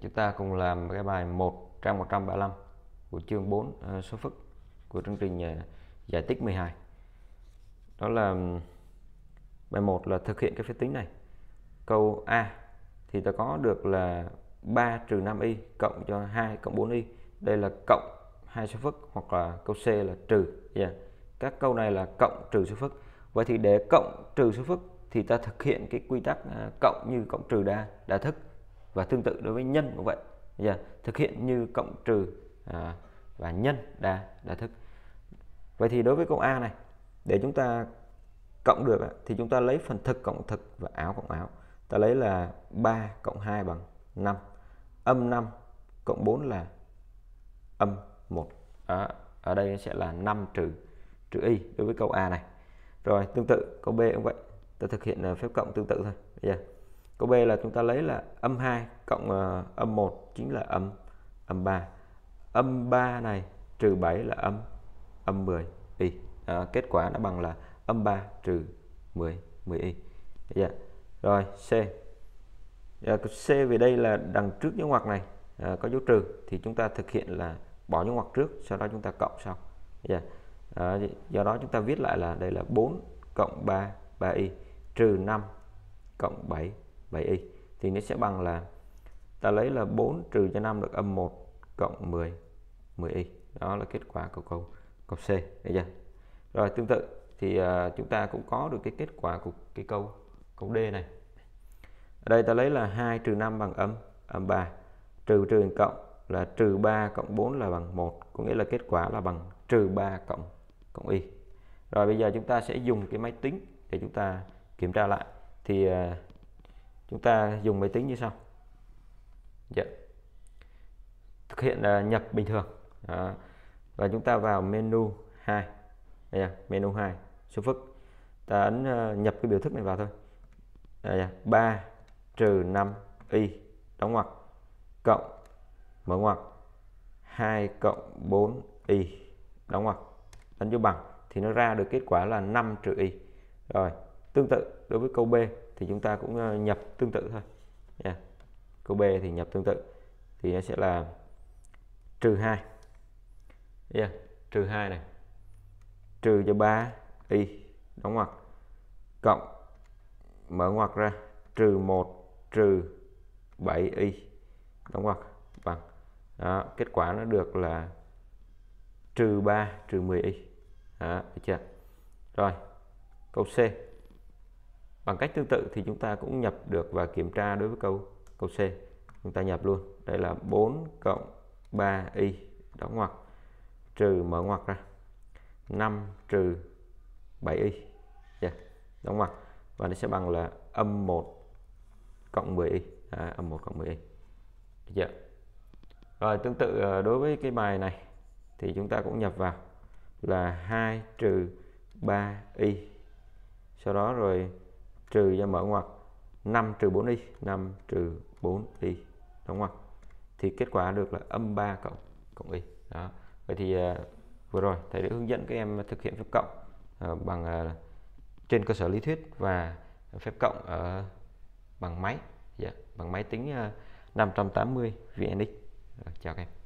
chúng ta cùng làm cái bài 1 trang 135 của chương 4 ờ, số phức của chương trình ờ, giải tích 12 đó là bài 1 là thực hiện cái phép tính này câu A thì ta có được là 3 trừ 5y cộng cho 2 cộng 4y đây là cộng hai số phức hoặc là câu C là trừ yeah. Dạ. các câu này là cộng trừ số phức vậy thì để cộng trừ số phức thì ta thực hiện cái quy tắc ờ, cộng như cộng trừ đa đa thức và tương tự đối với nhân cũng vậy bây thực hiện như cộng trừ à, và nhân đa đa thức vậy thì đối với câu a này để chúng ta cộng được thì chúng ta lấy phần thực cộng thực và áo cộng áo ta lấy là 3 cộng 2 bằng 5 âm 5 cộng 4 là âm 1 à, ở đây sẽ là 5 trừ trừ y đối với câu a này rồi tương tự câu b cũng vậy ta thực hiện à, phép cộng tương tự thôi bây Câu B là chúng ta lấy là âm 2 cộng uh, âm 1 chính là âm âm 3. Âm 3 này trừ 7 là âm âm 10 y. À, kết quả nó bằng là âm 3 trừ 10 10 y. Dạ. Rồi C. À, C về đây là đằng trước dấu ngoặc này à, có dấu trừ thì chúng ta thực hiện là bỏ dấu ngoặc trước sau đó chúng ta cộng sau. Dạ. À, do đó chúng ta viết lại là đây là 4 cộng 3 3y trừ 5 cộng 7 7y thì nó sẽ bằng là ta lấy là 4 trừ cho 5 được âm 1 cộng 10 10y đó là kết quả của câu câu C được chưa rồi tương tự thì à, chúng ta cũng có được cái kết quả của cái câu câu D này ở đây ta lấy là 2 trừ 5 bằng âm âm 3 trừ trừ cộng là trừ 3 cộng 4 là bằng 1 có nghĩa là kết quả là bằng trừ 3 cộng cộng y rồi bây giờ chúng ta sẽ dùng cái máy tính để chúng ta kiểm tra lại thì à, chúng ta dùng máy tính như sau dạ. thực hiện là nhập bình thường Đó. và chúng ta vào menu 2 Đây là menu 2 số phức ta ấn ờ, nhập cái biểu thức này vào thôi Đây là 3 trừ 5 y đóng ngoặc cộng mở ngoặc 2 cộng 4 y đóng ngoặc ấn dấu bằng thì nó ra được kết quả là 5 trừ y rồi tương tự đối với câu B thì chúng ta cũng ờ, nhập tương tự thôi nha yeah. câu B thì nhập tương tự thì nó sẽ là trừ 2 yeah, trừ 2 này trừ cho 3 y đóng ngoặc cộng mở ngoặc ra trừ 1 trừ 7 y đóng ngoặc bằng đó, kết quả nó được là trừ 3 trừ 10 y đó, được chưa rồi câu C bằng cách tương tự thì chúng ta cũng nhập được và kiểm tra đối với câu câu C chúng ta nhập luôn đây là 4 cộng 3y đóng ngoặc trừ mở ngoặc ra 5 trừ 7y yeah. đóng ngoặc và nó sẽ bằng là âm 1 cộng 10y à, âm 1 cộng 10y được chưa rồi tương tự ờ, đối với cái bài này thì chúng ta cũng nhập vào là 2 trừ 3y sau đó rồi trừ ra mở ngoặc 5 trừ 4y 5 trừ 4y đúng ngoặc thì kết quả được là âm 3 cộng cộng y đó vậy thì uh, vừa rồi thầy đã hướng dẫn các em thực hiện phép cộng uh, bằng uh, trên cơ sở lý thuyết và phép cộng ở bằng máy yeah, dạ, bằng máy tính uh, 580 VNX. Rồi, chào các em.